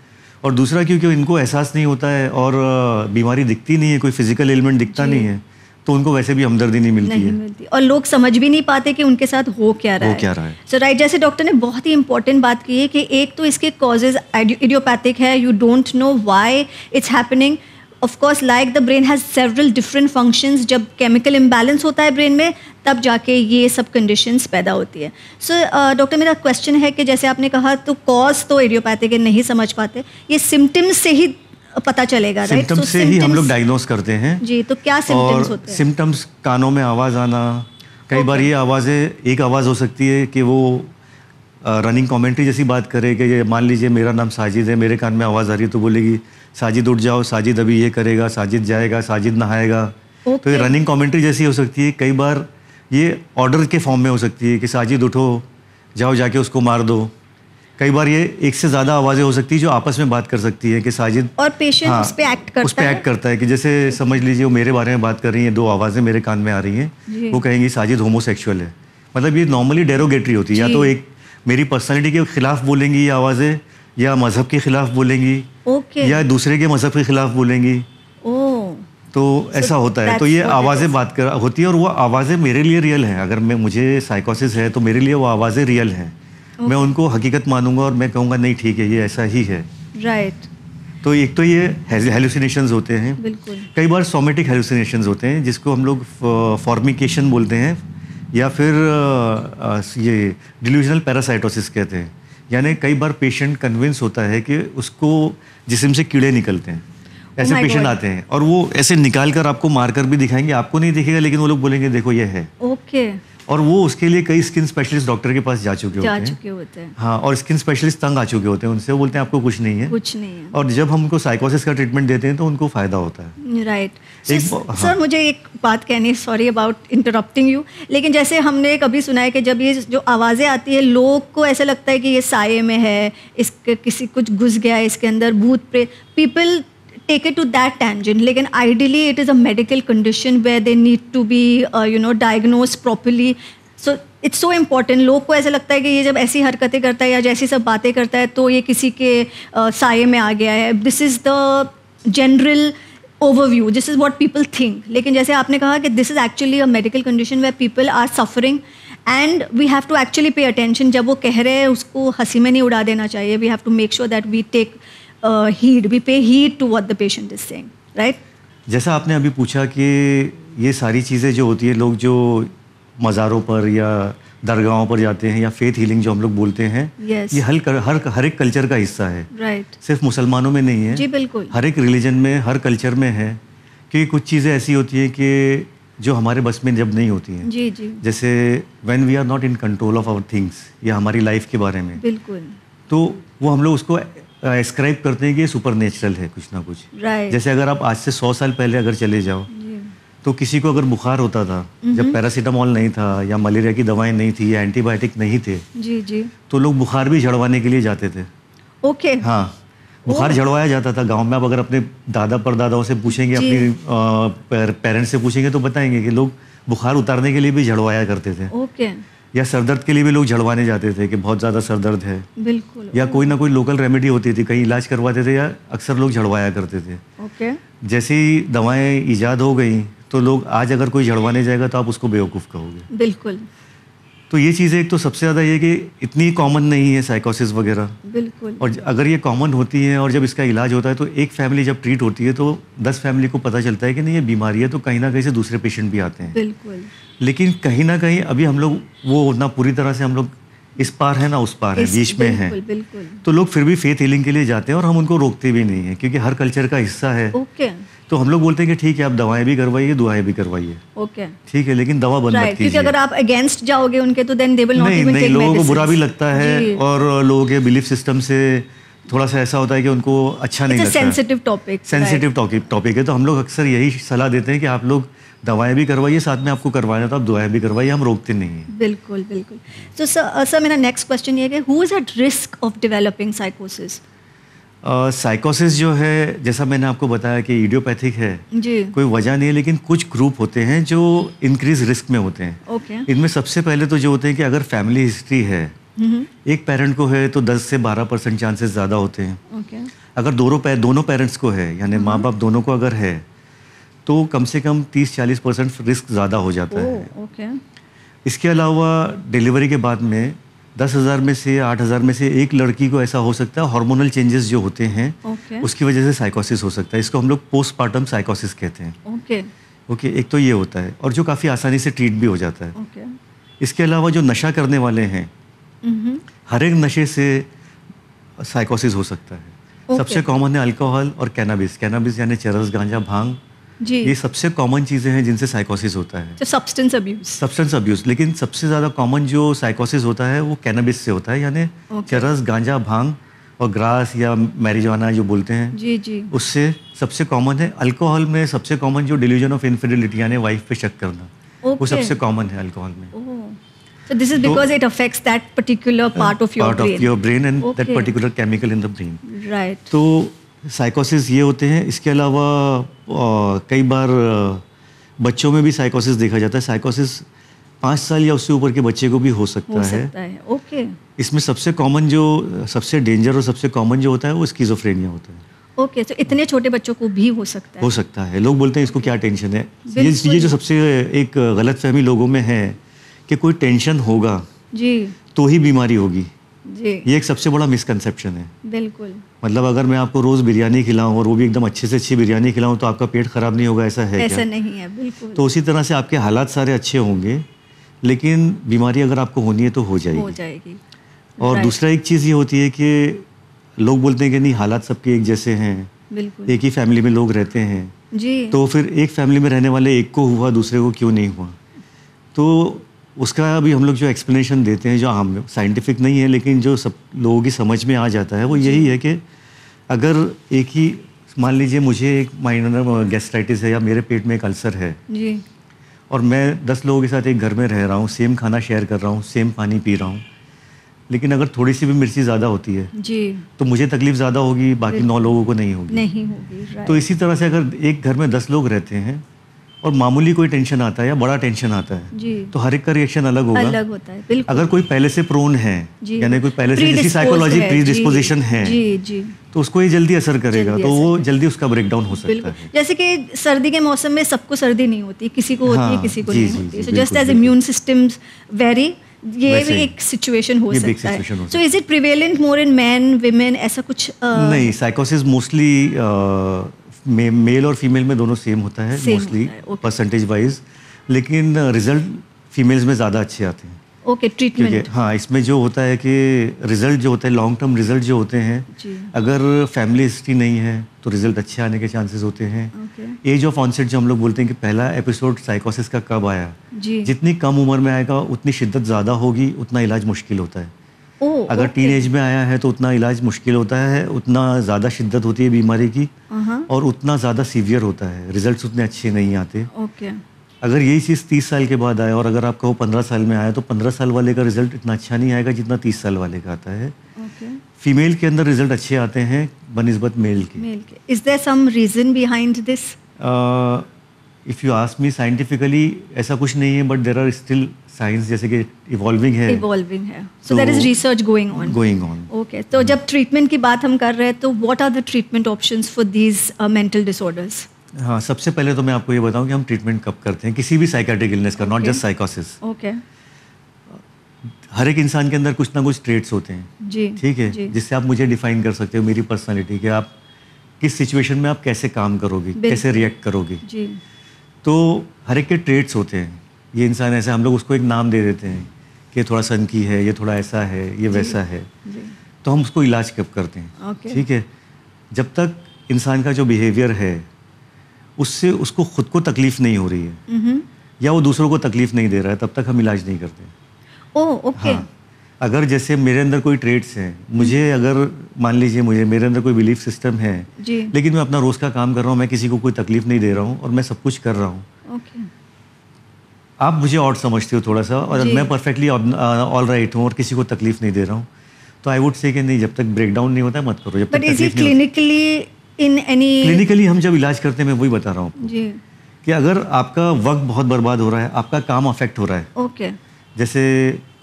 और दूसरा क्योंकि इनको एहसास नहीं होता है और बीमारी दिखती नहीं है कोई फिजिकल एलिमेंट दिखता नहीं है तो उनको वैसे भी हमदर्दी नहीं मिलती नहीं है मिलती। और लोग समझ भी नहीं पाते कि उनके साथ हो क्या रहा हो है क्या रहा है सो so, राइट right, जैसे डॉक्टर ने बहुत ही इंपॉर्टेंट बात की है कि एक तो इसके कॉजेज इडियोपैथिक है you don't know why it's happening of course like the brain has several different functions जब केमिकल इम्बैलेंस होता है ब्रेन में तब जाके ये सब कंडीशंस पैदा होती है सो so, डॉक्टर uh, मेरा क्वेश्चन है कि जैसे आपने कहा तो कॉज तो एडियोपैथी नहीं समझ पाते ये सिम्टम्स से ही पता चलेगा राइट सिम्टम्स right? so, से ही हम लोग डायग्नोस करते हैं जी तो क्या सिम्टम्स होते हैं सिम्टम्स कानों में आवाज़ आना कई okay. बार ये आवाज़ें एक आवाज़ हो सकती है कि वो रनिंग uh, कमेंट्री जैसी बात करे कि मान लीजिए मेरा नाम साजिद है मेरे कान में आवाज़ आ रही है तो बोलेगी साजिद उठ जाओ साजिद अभी ये करेगा साजिद जाएगा साजिद नहाएगा तो ये रनिंग कॉमेंट्री जैसी हो सकती है कई बार ये ऑर्डर के फॉर्म में हो सकती है कि साजिद उठो जाओ जाके उसको मार दो कई बार ये एक से ज़्यादा आवाज़ें हो सकती है जो आपस में बात कर सकती है कि साजिद और पेशेंट हाँ, उस पे एक्ट करता उस पर एक्ट करता है कि जैसे समझ लीजिए वो मेरे बारे में बात कर रही है दो आवाज़ें मेरे कान में आ रही हैं वो कहेंगी साजिद होमोसेक्सुअल है मतलब ये नॉर्मली डेरोगेटरी होती है या तो एक मेरी पर्सनैलिटी के खिलाफ बोलेंगी ये आवाज़ें या मज़हब के ख़िलाफ़ बोलेंगी okay. या दूसरे के मज़हब के ख़िलाफ़ बोलेंगी oh. तो so ऐसा होता है तो ये आवाज़ें बात कर होती है और वो आवाज़ें मेरे लिए रियल हैं अगर मैं मुझे साइकोसिस है तो मेरे लिए वो आवाज़ें रियल हैं okay. मैं उनको हकीकत मानूंगा और मैं कहूँगा नहीं ठीक है ये ऐसा ही है राइट right. तो एक तो ये हेलुसिनेशंस होते हैं कई बार सोमेटिक हेलुसिनेशंस होते हैं जिसको हम लोग फॉर्मिकेशन बोलते हैं या फिर ये डिल्यूजनल पैरासाइटोसिस कहते हैं यानी कई बार पेशेंट कन्विंस होता है कि उसको जिसम से कीड़े निकलते हैं oh ऐसे oh पेशेंट आते हैं और वो ऐसे निकाल कर आपको मारकर भी दिखाएंगे आपको नहीं दिखेगा लेकिन वो लोग बोलेंगे देखो ये है ओके okay. और वो उसके लिए कई स्किन स्पेशलिस्ट डॉक्टर के पास जा चुके होते हैं चुके होते हैं हाँ और स्किन स्पेशलिस्ट तंग आ चुके होते हैं उनसे वो बोलते हैं आपको कुछ नहीं है कुछ नहीं है और जब हम उनको साइकोसिस का ट्रीटमेंट देते हैं तो उनको फ़ायदा होता है राइट right. सर हाँ। मुझे एक बात कहनी सॉरी अबाउट इंटरप्टिंग यू लेकिन जैसे हमने कभी सुना है कि जब ये जो आवाज़ें आती है लोग को ऐसा लगता है कि ये साय में है इसके किसी कुछ घुस गया है इसके अंदर भूत प्रेत people take it to that tangent like ideally it is a medical condition where they need to be uh, you know diagnosed properly so it's so important लोग को ऐसा लगता है कि ये जब ऐसी हरकतें करता है या जैसी सब बातें करता है तो ये किसी के uh, साय में आ गया है this is the general overview this is what people think लेकिन जैसे आपने कहा कि this is actually a medical condition वे people are suffering and we have to actually pay attention जब वो कह रहे हैं उसको हंसी में नहीं उड़ा देना चाहिए we have to make sure that we take heed we pay heed to what the patient is saying right जैसा आपने अभी पूछा कि ये सारी चीज़ें जो होती है लोग जो मज़ारों पर या दरगाहों पर जाते हैं या फेथ हीलिंग जो हम लोग बोलते हैं yes. ये हल कर, हर हर एक कल्चर का हिस्सा है right. सिर्फ मुसलमानों में नहीं है जी बिल्कुल हर एक रिलीजन में हर कल्चर में है कि कुछ चीज़ें ऐसी होती हैं कि जो हमारे बस में जब नहीं होती हैं जी जी जैसे when we are not in control of our things या हमारी लाइफ के बारे में बिल्कुल तो वो हम लोग उसको एस्क्राइब करते हैं कि सुपर नेचुरल है कुछ ना कुछ right. जैसे अगर आप आज से सौ साल पहले अगर चले जाओ तो किसी को अगर बुखार होता था जब पैरासीटामोल हम्म। नहीं था या मलेरिया की दवाएं नहीं थी या एंटीबायोटिक नहीं थे जी जी तो लोग बुखार भी झड़वाने के लिए जाते थे ओके okay. हाँ oh. बुखार झड़वाया जाता था गांव में आप अगर अपने दादा परदादाओं से पूछेंगे अपने पेरेंट्स से पूछेंगे तो बताएंगे कि लोग बुखार उतारने के लिए भी झड़वाया करते थे ओके okay. या सर दर्द के लिए भी लोग झड़वाने जाते थे कि बहुत ज़्यादा सर दर्द है बिल्कुल या कोई ना कोई लोकल रेमेडी होती थी कहीं इलाज करवाते थे या अक्सर लोग झड़वाया करते थे ओके जैसी दवाएं ईजाद हो गई तो लोग आज अगर कोई झड़वाने जाएगा तो आप उसको बेवकूफ़ कहोगे बिल्कुल तो ये चीज़ें एक तो सबसे ज़्यादा ये कि इतनी कॉमन नहीं है साइकोसिस वगैरह बिल्कुल और अगर ये कॉमन होती है और जब इसका इलाज होता है तो एक फैमिली जब ट्रीट होती है तो दस फैमिली को पता चलता है कि नहीं ये बीमारी है तो कहीं ना कहीं से दूसरे पेशेंट भी आते हैं बिल्कुल लेकिन कहीं ना कहीं अभी हम लोग वो ना पूरी तरह से हम लोग इस पार है ना उस पार है बीच में है तो लोग फिर भी फेथ हीलिंग के लिए जाते हैं और हम उनको रोकते भी नहीं है क्योंकि हर कल्चर का हिस्सा है ओके तो हम लोग बोलते हैं कि ठीक है आप दवाएं भी करवाइए दुआएं भी करवाइए ओके ठीक है लेकिन दवा बंद right, क्योंकि अगर आप अगेंस्ट जाओगे उनके तो देन दे विल नॉट नहीं लोगों को बुरा भी लगता है और लोगों के बिलीफ सिस्टम से थोड़ा सा ऐसा होता है कि उनको अच्छा नहीं लगता सेंसिटिव टॉपिक सेंसिटिव टॉपिक है तो हम लोग अक्सर यही सलाह देते हैं कि आप लोग दवाएं भी करवाइए साथ में आपको करवाया था तो आप दवाएं भी करवाइए हम रोकते नहीं हैं बिल्कुल बिल्कुल तो सर सर मेरा नेक्स्ट क्वेश्चन ये है who is at risk of developing साइकोसिस साइकोसिस जो है जैसा मैंने आपको बताया कि ईडियोपैथिक है जी कोई वजह नहीं है लेकिन कुछ ग्रुप होते हैं जो इंक्रीज रिस्क में होते हैं ओके okay. इनमें सबसे पहले तो जो होते हैं कि अगर फैमिली हिस्ट्री है हम्म। एक पेरेंट को है तो 10 से 12 परसेंट चांसेस ज़्यादा होते हैं ओके okay. अगर दोनों दोनों पेरेंट्स को है यानी हम्म। माँ बाप दोनों को अगर है तो कम से कम 30-40 परसेंट रिस्क ज़्यादा हो जाता ओ, है ओके। इसके अलावा डिलीवरी के बाद में दस हज़ार में से आठ हज़ार में से एक लड़की को ऐसा हो सकता है हार्मोनल चेंजेस जो होते हैं ओके। उसकी वजह से साइकोसिस हो सकता है इसको हम लोग पोस्टमार्टम साइकोसिस कहते हैं ओके ओके एक तो ये होता है और जो काफ़ी आसानी से ट्रीट भी हो जाता है ओके। इसके अलावा जो नशा करने वाले हैं हर एक नशे से साइकोसिस हो सकता है सबसे कॉमन है अल्कोहल और कैनाबिस कैनाबिस यानी चरस गांजा भांग जी ये सबसे कॉमन चीज़ें हैं जिनसे साइकोसिस होता है सब्सटेंस अब्यूज सब्सटेंस अब्यूज लेकिन सबसे ज़्यादा कॉमन जो साइकोसिस होता है वो कैनबिस से होता है यानी okay. चरस गांजा भांग और ग्रास या मैरिजाना जो बोलते हैं जी जी उससे सबसे कॉमन है अल्कोहल में सबसे कॉमन जो डिलीजन ऑफ इनफिडिलिटी यानी वाइफ पे शक करना okay. वो सबसे कॉमन है अल्कोहल में oh। So this is तो because so, it affects that particular part of your part brain. Part of your brain and okay. that particular chemical in the brain. Right. So तो साइकोसिस ये होते हैं इसके अलावा कई बार बच्चों में भी साइकोसिस देखा जाता है साइकोसिस पाँच साल या उससे ऊपर के बच्चे को भी हो सकता, हो सकता है, है। ओके इसमें सबसे कॉमन जो सबसे डेंजर और सबसे कॉमन जो होता है वो स्कीजोफ्रेनिया होता है ओके okay, तो इतने छोटे बच्चों को भी हो सकता है हो सकता है लोग बोलते हैं इसको क्या टेंशन है ये ये जो सबसे एक गलत फहमी लोगों में है कि कोई टेंशन होगा जी तो ही बीमारी होगी जी ये एक सबसे बड़ा मिसकनसेप्शन है बिल्कुल मतलब अगर मैं आपको रोज़ बिरयानी खिलाऊं और वो भी एकदम अच्छे से अच्छी बिरयानी खिलाऊं तो आपका पेट ख़राब नहीं होगा ऐसा है ऐसा क्या? नहीं है बिल्कुल तो उसी तरह से आपके हालात सारे अच्छे होंगे लेकिन बीमारी अगर आपको होनी है तो हो जाएगी हो जाएगी और दूसरा एक चीज़ ये होती है कि लोग बोलते हैं कि नहीं हालात सबके एक जैसे हैं बिल्कुल एक ही फैमिली में लोग रहते हैं जी तो फिर एक फैमिली में रहने वाले एक को हुआ दूसरे को क्यों नहीं हुआ तो उसका अभी हम लोग जो एक्सप्लेनेशन देते हैं जो आम साइंटिफिक नहीं है लेकिन जो सब लोगों की समझ में आ जाता है वो यही है कि अगर एक ही मान लीजिए मुझे एक माइनर गैस्ट्राइटिस है या मेरे पेट में एक अल्सर है जी और मैं दस लोगों के साथ एक घर में रह रहा हूँ सेम खाना शेयर कर रहा हूँ सेम पानी पी रहा हूँ लेकिन अगर थोड़ी सी भी मिर्ची ज़्यादा होती है जी तो मुझे तकलीफ ज़्यादा होगी बाकी नौ लोगों को नहीं होगी नहीं होगी तो इसी तरह से अगर एक घर में दस लोग रहते हैं और मामूली कोई टेंशन आता है या बड़ा टेंशन आता है जी। तो हर एक का रिएक्शन अलग होगा अलग होता है बिल्कुल अगर कोई पहले से प्रोन है यानी कोई पहले से जिसकी साइकोलॉजी प्री डिस्पोजिशन है जी, जी। तो उसको ये जल्दी असर करेगा जल्दी तो असर वो जल्दी उसका ब्रेकडाउन हो सकता है जैसे कि सर्दी के मौसम में सबको सर्दी नहीं होती किसी को होती है हाँ, किसी को नहीं होती so just as immune system vary ये भी एक सिचुएशन हो सकता है so is it prevalent more in man women ऐसा कुछ नहीं साइकोसिस मोस्टली मे, मेल और फीमेल में दोनों सेम होता है मोस्टली परसेंटेज वाइज लेकिन रिजल्ट uh, फीमेल्स में ज़्यादा अच्छे आते हैं ओके ट्रीटमेंट हाँ इसमें जो होता है कि रिजल्ट जो होता है लॉन्ग टर्म रिजल्ट जो होते हैं अगर फैमिली हिस्ट्री नहीं है तो रिजल्ट अच्छे आने के चांसेस होते हैं एज ऑफ ऑनसेट जो हम लोग बोलते हैं कि पहला एपिसोड साइकोसिस का कब आया जी. जितनी कम उम्र में आएगा उतनी शिद्दत ज़्यादा होगी उतना इलाज मुश्किल होता है ओ, अगर टीन एज में आया है तो उतना इलाज मुश्किल होता है उतना ज़्यादा शिद्दत होती है बीमारी की uh-huh. और उतना ज़्यादा सीवियर होता है रिजल्ट उतने अच्छे नहीं आते ओके अगर यही चीज़ तीस साल के बाद आए और अगर आपका वो पंद्रह साल में आया तो पंद्रह साल वाले का रिजल्ट इतना अच्छा नहीं आएगा जितना तीस साल वाले का आता है फीमेल के अंदर रिजल्ट अच्छे आते हैं बनस्बत मेल के is some reason behind this if you ask me scientifically ऐसा कुछ नहीं है but there are still science जैसे कि इवॉल्विंग है इवॉल्विंग है so there is research going on going on okay तो जब ट्रीटमेंट की बात हम कर रहे हैं तो what are the treatment options for these mental disorders हाँ सबसे पहले तो मैं आपको ये बताऊं कि हम ट्रीटमेंट कब करते हैं किसी भी साइकेट्रिक इलनेस का नॉट जस्ट साइकोसिस ओके हर एक इंसान के अंदर कुछ ना कुछ ट्रेट्स होते हैं जी ठीक है जी. जिससे आप मुझे डिफाइन कर सकते हो मेरी पर्सनालिटी कि आप किस सिचुएशन में आप कैसे काम करोगे कैसे रिएक्ट करोगे जी तो हर एक के ट्रेट्स होते हैं ये इंसान ऐसा हम लोग उसको एक नाम दे देते हैं कि थोड़ा सनकी है ये थोड़ा ऐसा है ये वैसा है तो हम उसको इलाज कब करते हैं ठीक है जब तक इंसान का जो बिहेवियर है उससे उसको खुद को तकलीफ नहीं हो रही है हम्म। या वो दूसरों को तकलीफ नहीं दे रहा है तब तक हम इलाज नहीं करते ओ, ओके हाँ अगर जैसे मेरे अंदर कोई ट्रेड्स हैं मुझे हम्म। अगर मान लीजिए मुझे मेरे अंदर कोई बिलीफ सिस्टम है जी। लेकिन मैं अपना रोज़ का काम कर रहा हूँ मैं किसी को कोई तकलीफ नहीं दे रहा हूँ और मैं सब कुछ कर रहा हूँ आप मुझे और समझते हो थोड़ा सा और मैं परफेक्टली ऑल राइट हूँ और किसी को तकलीफ नहीं दे रहा हूँ तो आई वुड से कि नहीं जब तक ब्रेकडाउन नहीं होता मत करो जब तक क्लिनिकली इन एनी क्लिनिकली हम जब इलाज करते हैं मैं वही बता रहा हूँ कि अगर आपका वक्त बहुत बर्बाद हो रहा है आपका काम अफेक्ट हो रहा है ओके जैसे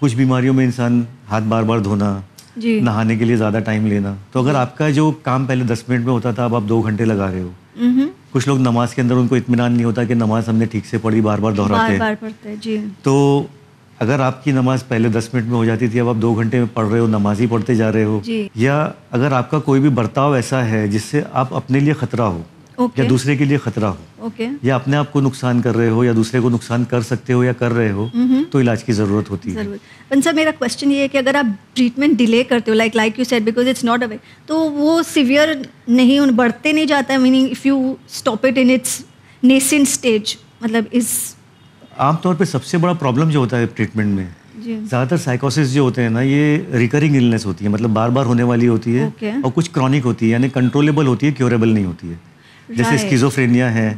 कुछ बीमारियों में इंसान हाथ बार बार धोना नहाने के लिए ज़्यादा टाइम लेना तो अगर आपका जो काम पहले दस मिनट में होता था अब आप दो घंटे लगा रहे हो कुछ लोग नमाज के अंदर उनको इतमान नहीं होता कि नमाज हमने ठीक से पढ़ी बार बार दोहराते हैं तो अगर आपकी नमाज पहले दस मिनट में हो जाती थी अब आप दो घंटे में पढ़ रहे हो नमाज ही पढ़ते जा रहे हो या अगर आपका कोई भी बर्ताव ऐसा है जिससे आप अपने लिए खतरा हो okay. या दूसरे के लिए खतरा हो okay. या अपने आप को नुकसान कर रहे हो या दूसरे को नुकसान कर सकते हो या कर रहे हो mm-hmm. तो इलाज की ज़रूरत होती है सर अच्छा, मेरा क्वेश्चन ये है कि अगर आप ट्रीटमेंट डिले करते हो like like you said because it's not away तो वो सिवियर नहीं बढ़ते नहीं जाता है meaning if you stop it in its nascent stage मतलब इस आमतौर पर सबसे बड़ा प्रॉब्लम जो होता है ट्रीटमेंट में ज़्यादातर साइकोसिस जो होते हैं ना ये रिकरिंग इलनेस होती है मतलब बार बार होने वाली होती है okay. और कुछ क्रॉनिक होती है यानी कंट्रोलेबल होती है क्योरेबल नहीं होती है जैसे स्किजोफ्रेनिया है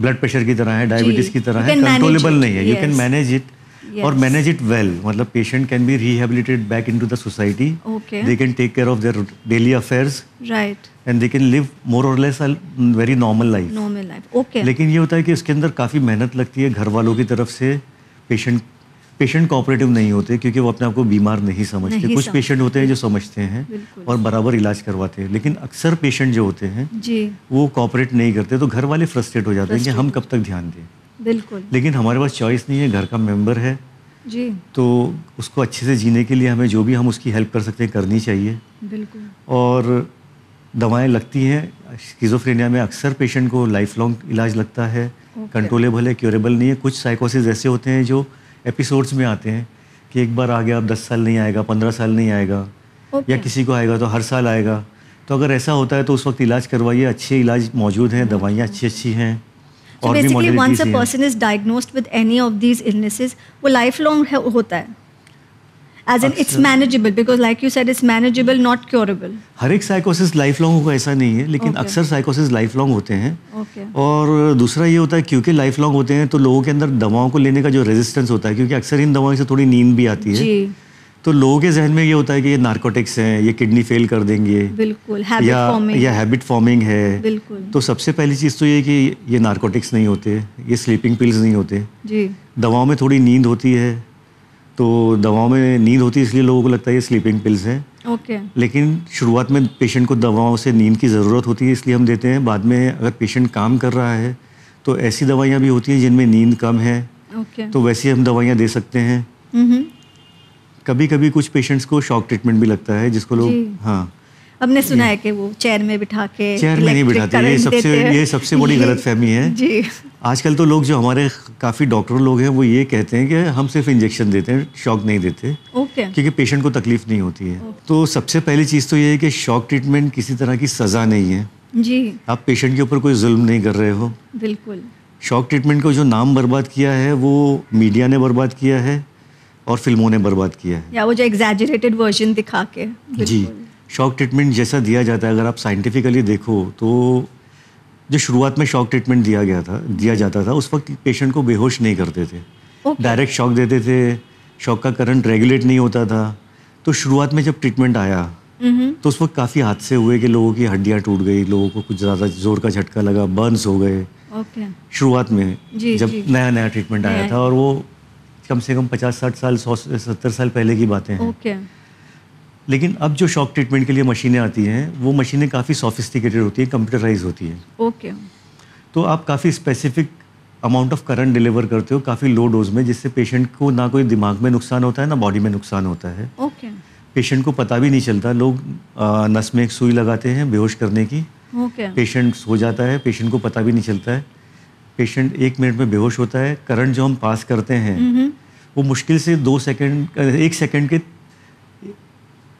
ब्लड प्रेशर की तरह है डायबिटीज की तरह है कंट्रोलेबल नहीं है यू कैन मैनेज इट और मैनेज इट वेल मतलब patient can be rehabilitated back into the society they can take care of their daily affairs right and they can live more और less very normal life normal life okay लेकिन ये होता है कि इसके अंदर काफ़ी मेहनत लगती है घर वालों की तरफ से पेशेंट पेशेंट कोऑपरेटिव नहीं होते क्योंकि वो अपने आप को बीमार नहीं समझते नहीं कुछ पेशेंट होते हैं जो समझते हैं और बराबर इलाज करवाते हैं लेकिन अक्सर पेशेंट जो होते हैं जी वो कोऑपरेट नहीं करते तो घर वाले फ्रस्ट्रेट हो जाते हैं कि हम कब तक ध्यान दें बिल्कुल लेकिन हमारे पास चॉइस नहीं है घर का मेम्बर है जी तो उसको अच्छे से जीने के लिए हमें जो भी हम उसकी हेल्प कर सकते हैं करनी चाहिए बिल्कुल और दवाएं लगती हैं स्किजोफ्रेनिया में अक्सर पेशेंट को लाइफ लॉन्ग इलाज लगता है कंट्रोलेबल है क्योरेबल नहीं है कुछ साइकोसिस ऐसे होते हैं जो एपिसोड्स में आते हैं कि एक बार आ गया अब दस साल नहीं आएगा पंद्रह साल नहीं आएगा okay. या किसी को आएगा तो हर साल आएगा तो अगर ऐसा होता है तो उस वक्त इलाज करवाइए अच्छे इलाज मौजूद हैं दवाइयाँ अच्छी अच्छी हैं और भी model a person is diagnosed with any of these illnesses, वो होता है as an it's manageable because like you said it's manageable not curable हर एक साइकोसिस लाइफ लॉन्ग होगा ऐसा नहीं है लेकिन okay. अक्सर साइकोसिस लाइफ लॉन्ग होते हैं okay. और दूसरा ये होता है क्योंकि लाइफ लॉन्ग होते हैं तो लोगों के अंदर दवाओं को लेने का जो रेजिस्टेंस होता है क्योंकि अक्सर इन दवाओं से थोड़ी नींद भी आती है जी. तो लोगों के जहन में ये होता है कि ये नार्कोटिक्स हैं ये किडनी फेल कर देंगे बिल्कुल या या हैबिट फॉर्मिंग है बिल्कुल तो सबसे पहली चीज़ तो ये कि ये नार्कोटिक्स नहीं होते ये स्लीपिंग पिल्स नहीं होते जी दवाओं में थोड़ी नींद होती है तो दवाओं में नींद होती है इसलिए लोगों को लगता है ये स्लीपिंग पिल्स हैं ओके okay. लेकिन शुरुआत में पेशेंट को दवाओं से नींद की ज़रूरत होती है इसलिए हम देते हैं बाद में अगर पेशेंट काम कर रहा है तो ऐसी दवाइयाँ भी होती हैं जिनमें नींद कम है okay. तो वैसी हम दवाइयाँ दे सकते हैं हम्म। कभी कभी कुछ पेशेंट्स को शॉक ट्रीटमेंट भी लगता है जिसको लोग हाँ हमने सुना है कि वो चेयर में बिठा के चेयर में नहीं बिठाते ये सबसे ये सबसे बड़ी [laughs] गलत फहमी है जी आजकल तो लोग जो हमारे काफ़ी डॉक्टर लोग हैं वो ये कहते हैं कि हम सिर्फ इंजेक्शन देते हैं शॉक नहीं देते okay. क्योंकि पेशेंट को तकलीफ नहीं होती है okay. तो सबसे पहली चीज़ तो ये है कि शॉक ट्रीटमेंट किसी तरह की सज़ा नहीं है जी आप पेशेंट के ऊपर कोई जुल्म नहीं कर रहे हो बिल्कुल शॉक ट्रीटमेंट को जो नाम बर्बाद किया है वो मीडिया ने बर्बाद किया है और फिल्मों ने बर्बाद किया है या वो जो वर्जन दिखा के जी शॉक ट्रीटमेंट जैसा दिया जाता है अगर आप साइंटिफिकली देखो तो जो शुरुआत में शॉक ट्रीटमेंट दिया गया था दिया जाता था उस वक्त पेशेंट को बेहोश नहीं करते थे डायरेक्ट शॉक देते थे शॉक का करंट रेगुलेट नहीं होता था तो शुरुआत में जब ट्रीटमेंट आया तो उस वक्त काफ़ी हादसे हुए कि लोगों की हड्डियाँ टूट गई लोगों को कुछ ज़्यादा जोर का झटका लगा बर्नस हो गए okay. शुरुआत में जी, जब जी, नया नया ट्रीटमेंट आया था और वो कम से कम पचास साठ साल सौ सत्तर साल पहले की बातें हैं okay. लेकिन अब जो शॉक ट्रीटमेंट के लिए मशीनें आती हैं वो मशीनें काफ़ी सोफिस्टिकेटेड होती हैं कंप्यूटराइज होती हैं ओके okay. तो आप काफ़ी specific amount of current deliver करते हो काफ़ी लो डोज में जिससे पेशेंट को ना कोई दिमाग में नुकसान होता है ना बॉडी में नुकसान होता है ओके okay. पेशेंट को पता भी नहीं चलता लोग नस में एक सुई लगाते हैं बेहोश करने की okay. पेशेंट सो जाता है पेशेंट को पता भी नहीं चलता है पेशेंट एक मिनट में बेहोश होता है करंट जो हम पास करते हैं mm-hmm. वो मुश्किल से दो सेकेंड एक सेकेंड के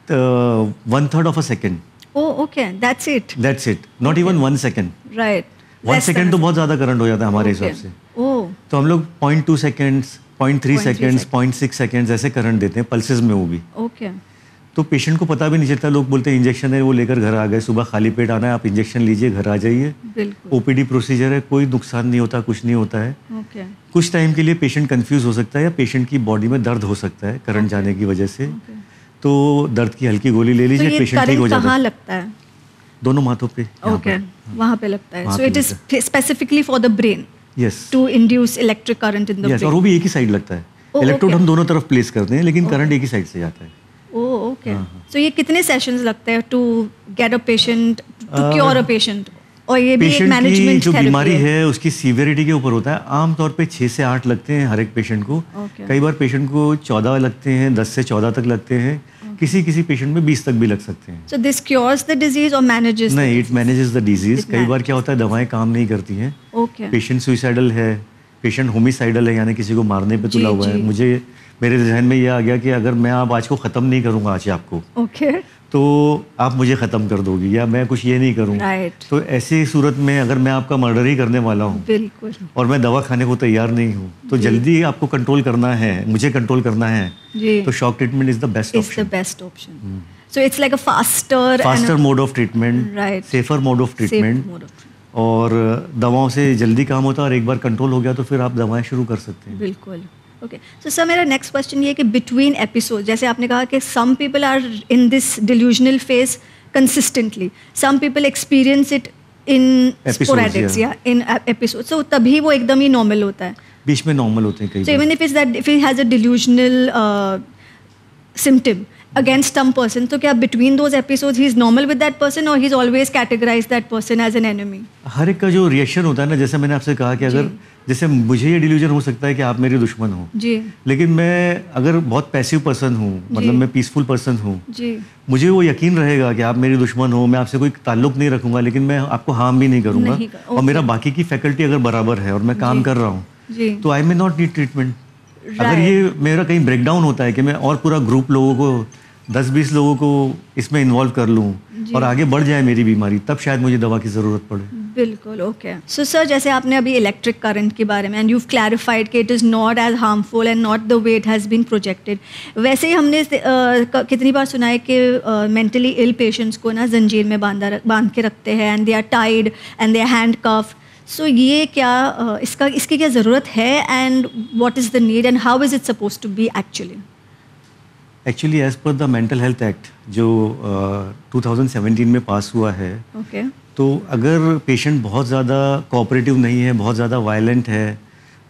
uh, one third of a second. Oh, okay. That's it. That's it. Not okay. even one second. Right. One second तो बहुत ज़्यादा करंट हो जाता है हमारे हिसाब से Oh. तो हम लोग point two seconds point three seconds point six seconds ऐसे करंट देते हैं पल्सेस में वो भी Okay. तो पेशेंट को पता भी नहीं चलता लोग बोलते हैं इंजेक्शन है वो लेकर घर आ गए सुबह खाली पेट आना है आप इंजेक्शन लीजिए घर आ जाइए ओपीडी प्रोसीजर है कोई नुकसान नहीं होता कुछ नहीं होता है okay. कुछ टाइम के लिए पेशेंट कंफ्यूज हो सकता है या पेशेंट की बॉडी में दर्द हो सकता है करंट okay. जाने की वजह से okay. तो दर्द की हल्की गोली ले लीजिए पेशेंट तो ठीक हो जाता है लगता है दोनों माथों पे ओके हाँ। वहां पे लगता है so it is specifically for the brain yes to induce electric current in the brain और वो भी एक ही साइड लगता है इलेक्ट्रोड oh, हम दोनों तरफ प्लेस करते हैं लेकिन करंट एक ही साइड से जाता है ओ ओके सो ये कितने सेशंस लगते हैं to get a patient to cure a patient और ये भी एक की जो बीमारी है।, है उसकी सीवियरिटी के ऊपर होता है आमतौर पे छः से आठ लगते हैं हर एक पेशेंट को okay. कई बार पेशेंट को चौदह लगते हैं दस से चौदह तक लगते हैं okay. किसी किसी पेशेंट में बीस तक भी लग सकते हैं सो डिजीज और मैनेजेस नहीं इट मैनेजेस द डिजीज कई बार क्या होता है दवाएं काम नहीं करती हैं okay. पेशेंट सुइसाइडल है पेशेंट होमिसाइडल है यानी किसी को मारने पर तुला हुआ है मुझे मेरे जहन में यह आ गया कि अगर मैं आप आज को ख़त्म नहीं करूंगा आज आपको ओके okay. तो आप मुझे ख़त्म कर दोगी या मैं कुछ ये नहीं करूँ right. तो ऐसी सूरत में अगर मैं आपका मर्डर ही करने वाला हूँ बिल्कुल और मैं दवा खाने को तैयार नहीं हूँ तो जल्दी आपको कंट्रोल करना है मुझे कंट्रोल करना है तो shock treatment is the best option best option so it's like a faster faster mode of treatment safer mode of treatment और दवाओं से जल्दी काम होता है और एक बार कंट्रोल हो गया तो फिर आप दवाएं शुरू कर सकते हैं बिल्कुल ओके सो सर मेरा नेक्स्ट क्वेश्चन ये है कि बिटवीन एपिसोड जैसे आपने कहा कि some people are in this delusional phase consistently some people experience it in sporadics या इन एपिसोड सो तभी वो एकदम ही नॉर्मल होता है बीच में नॉर्मल होते हैं कई so even if is that if it has a delusional symptom against some person. So, तो क्या between those episodes he's normal with that person or he's always categorized that person as an enemy? हर एक का जो रिएक्शन होता है ना जैसे मैंने आपसे कहा कि अगर जैसे मुझे ये डिल्यूजन हो सकता है कि आप मेरे दुश्मन हो जी लेकिन मैं अगर बहुत पैसिव पर्सन हूँ मतलब मैं पीसफुल पर्सन हूँ मुझे वो यकीन रहेगा कि आप मेरे दुश्मन हो मैं आपसे कोई ताल्लुक नहीं रखूंगा लेकिन मैं आपको हार्म भी नहीं करूंगा और मेरा बाकी की फैकल्टी अगर बराबर है और मैं काम कर रहा हूँ तो I may not need treatment अगर ये मेरा कहीं ब्रेक डाउन होता है कि मैं और पूरा ग्रुप लोगों को दस बीस लोगों को इसमें इन्वॉल्व कर लूँ और आगे बढ़ जाए मेरी बीमारी तब शायद मुझे दवा की ज़रूरत पड़े बिल्कुल ओके सो सर जैसे आपने अभी इलेक्ट्रिक करंट के बारे में एंड यू क्लैरिफाइड कि it is not as harmful and not the way it has been projected वैसे ही हमने uh, कितनी बार सुना है कि मेंटली इल पेशेंट्स को ना जंजीर में बांधा बांध के रखते हैं and they are tied and they are handcuffed so so, ये क्या इसका इसकी क्या ज़रूरत है and what is the need and how is it suppose to be actually actually as per the mental health act जो थाउजेंड सेवेंटीन में पास हुआ है okay. तो अगर पेशेंट बहुत ज़्यादा कोऑपरेटिव नहीं है बहुत ज़्यादा वायलेंट है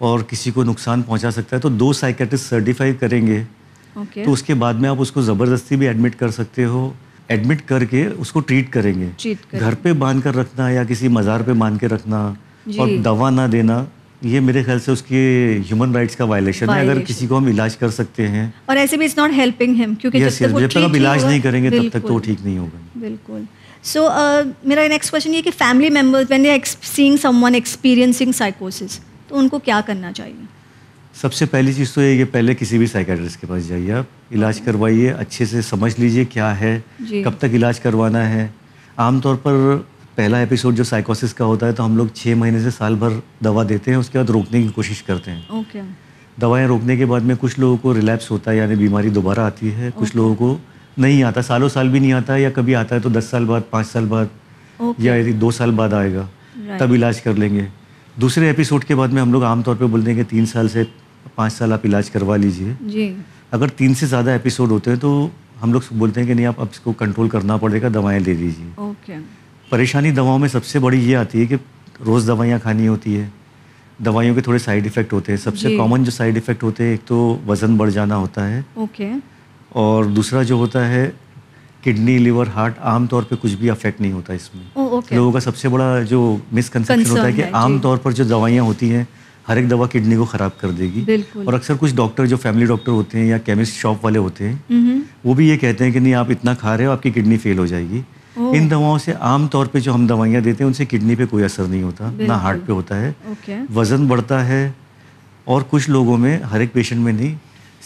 और किसी को नुकसान पहुंचा सकता है तो दो साइकेटिस्ट सर्टिफाई करेंगे okay. तो उसके बाद में आप उसको ज़बरदस्ती भी एडमिट कर सकते हो एडमिट करके उसको ट्रीट करेंगे ट्रीट करेंगे। घर पे बांध कर रखना या किसी मज़ार पे बांध के रखना और दवा ना देना ये मेरे ख्याल से उसके ह्यूमन राइट्स का वायलेशन है अगर किसी को हम इलाज कर सकते हैं और ऐसे भी इट्स नॉट हेल्पिंग हिम क्योंकि yes, जब तक, जब तक हम इलाज नहीं करेंगे तब तक तो ठीक नहीं होगा बिल्कुल सो so, uh, मेरा नेक्स्ट क्वेश्चन ये कि family members when they seeing someone experiencing साइकोसिस तो उनको क्या करना चाहिए सबसे पहली चीज़ तो ये कि पहले किसी भी साइकेट्रिस्ट के पास जाइए आप इलाज करवाइए अच्छे से समझ लीजिए क्या है कब तक इलाज करवाना है आमतौर पर पहला एपिसोड जो साइकोसिस का होता है तो हम लोग छः महीने से साल भर दवा देते हैं उसके बाद रोकने की कोशिश करते हैं okay. दवाएं रोकने के बाद में कुछ लोगों को रिलैप्स होता है यानी बीमारी दोबारा आती है okay. कुछ लोगों को नहीं आता सालों साल भी नहीं आता या कभी आता है तो दस साल बाद पाँच साल बाद okay. या यदि दो साल बाद आएगा right. तब इलाज कर लेंगे दूसरे एपिसोड के बाद में हम लोग आमतौर पर बोलते हैं कि तीन साल से पाँच साल आप इलाज करवा लीजिए अगर तीन से ज़्यादा एपिसोड होते हैं तो हम लोग बोलते हैं कि नहीं आप अब इसको कंट्रोल करना पड़ेगा दवाएं ले लीजिए परेशानी दवाओं में सबसे बड़ी ये आती है कि रोज़ दवाइयाँ खानी होती है दवाइयों के थोड़े साइड इफ़ेक्ट होते हैं सबसे कॉमन जो साइड इफ़ेक्ट होते हैं एक तो वज़न बढ़ जाना होता है ओके और दूसरा जो होता है किडनी लीवर हार्ट आम तौर पे कुछ भी अफेक्ट नहीं होता इसमें oh, लोगों का सबसे बड़ा जो मिसकनसेप्शन होता है कि आम तौर पर जो दवाइयाँ होती हैं हर एक दवा किडनी को ख़राब कर देगी और अक्सर कुछ डॉक्टर जो फैमिली डॉक्टर होते हैं या केमिस्ट शॉप वाले होते हैं हम्म। वो भी ये कहते हैं कि नहीं आप इतना खा रहे हो आपकी किडनी फेल हो जाएगी इन दवाओं से आम तौर पे जो हम दवाइयाँ देते हैं उनसे किडनी पे कोई असर नहीं होता ना हार्ट पे होता है वज़न बढ़ता है और कुछ लोगों में हर एक पेशेंट में नहीं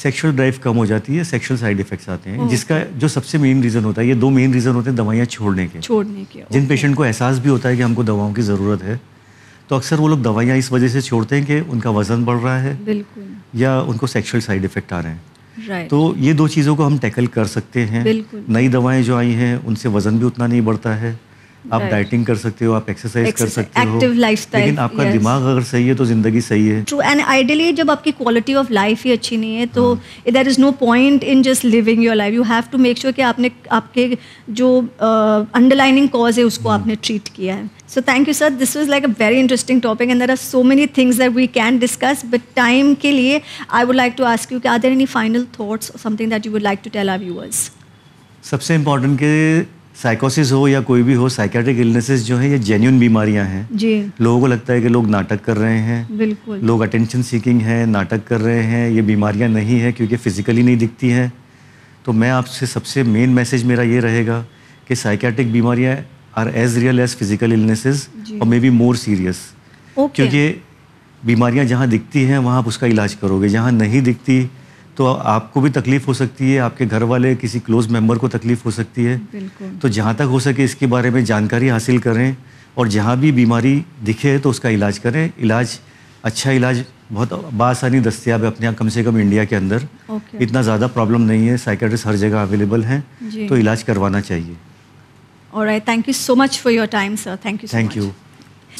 सेक्सुअल ड्राइव कम हो जाती है सेक्सुअल साइड इफेक्ट्स आते हैं जिसका जो सबसे मेन रीज़न होता है ये दो मेन रीज़न होते हैं दवाइयाँ छोड़ने के छोड़ने के जिन पेशेंट को एहसास भी होता है कि हमको दवाओं की ज़रूरत है तो अक्सर वो लोग दवाइयाँ इस वजह से छोड़ते हैं कि उनका वज़न बढ़ रहा है या उनको सेक्सुअल साइड इफेक्ट आ रहे हैं right. तो ये दो चीज़ों को हम टैकल कर सकते हैं नई दवाएं जो आई हैं उनसे वजन भी उतना नहीं बढ़ता है आप right. डाइटिंग कर सकते हो आप एक्सरसाइज कर सकते हो लेकिन आपका yes. दिमाग अगर सही है तो जिंदगी सही है ट्रू एंड आइडियली जब आपकी क्वालिटी ऑफ लाइफ ही अच्छी नहीं है तो there is no point in just living your life you have to make sure कि आपने आपके जो अंडरलाइनिंग uh, कॉज है उसको hmm. आपने ट्रीट किया है So thank you, sir. This was like a very interesting topic, and there are so many things that we can discuss. But time ke liye, I would like to ask you, are there any final thoughts or something that you would like to tell our viewers? सबसे इम्पोर्टेंट के साइकोसिस हो या कोई भी हो साइकेट्रिक इलनेसेस जो है ये जेन्यून बीमारियां हैं जी लोगों को लगता है कि लोग नाटक कर रहे हैं बिल्कुल लोग अटेंशन सीकिंग हैं नाटक कर रहे हैं ये बीमारियां नहीं है क्योंकि फिजिकली नहीं दिखती हैं तो मैं आपसे सबसे मेन मैसेज मेरा ये रहेगा कि साइकेट्रिक बीमारियाँ are as real as physical illnesses और मे बी मोर सीरियस क्योंकि बीमारियां जहां दिखती हैं वहां आप उसका इलाज करोगे जहां नहीं दिखती तो आपको भी तकलीफ हो सकती है आपके घर वाले किसी क्लोज मेंबर को तकलीफ हो सकती है तो जहाँ तक हो सके इसके बारे में जानकारी हासिल करें और जहाँ भी बीमारी दिखे तो उसका इलाज करें इलाज अच्छा इलाज बहुत बासानी दस्तियाब है अपने यहाँ कम से कम इंडिया के अंदर इतना ज़्यादा प्रॉब्लम नहीं है साइकेट्रिस्ट हर जगह अवेलेबल हैं तो इलाज करवाना चाहिए All right. Thank you so much for your time, sir. Thank you so Thank much. you.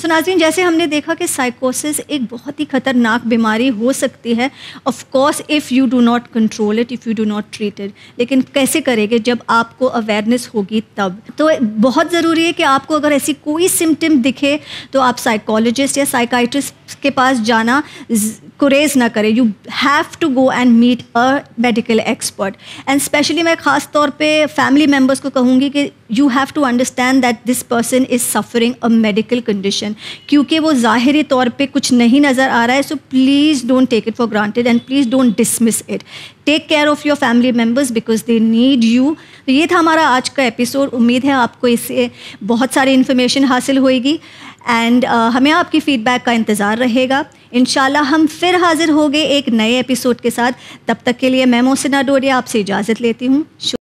सो नाजरीन जैसे हमने देखा कि साइकोसिस एक बहुत ही ख़तरनाक बीमारी हो सकती है of course if you do not control it if you do not treated लेकिन कैसे करेंगे जब आपको अवेयरनेस होगी तब तो बहुत ज़रूरी है कि आपको अगर ऐसी कोई सिम्टम दिखे तो आप साइकोलॉजिस्ट या साइकाइट्रिस्ट के पास जाना कुरेज ना करें you have to go and meet a medical expert and specially मैं ख़ास तौर पे फैमिली मेम्बर्स को कहूँगी कि you have to understand that this person is suffering a medical condition situation क्योंकि वो ज़ाहरी तौर पे कुछ नहीं नज़र आ रहा है so please don't take it for granted and please don't dismiss it take care of your family members because they need you तो ये था हमारा आज का एपिसोड उम्मीद है आपको इससे बहुत सारी इन्फॉर्मेशन हासिल होगी एंड uh, हमें आपकी फ़ीडबैक का इंतज़ार रहेगा इन हम फिर हाज़िर होंगे एक नए एपिसोड के साथ तब तक के लिए मैं मोसिना डोरिया आपसे इजाज़त लेती हूँ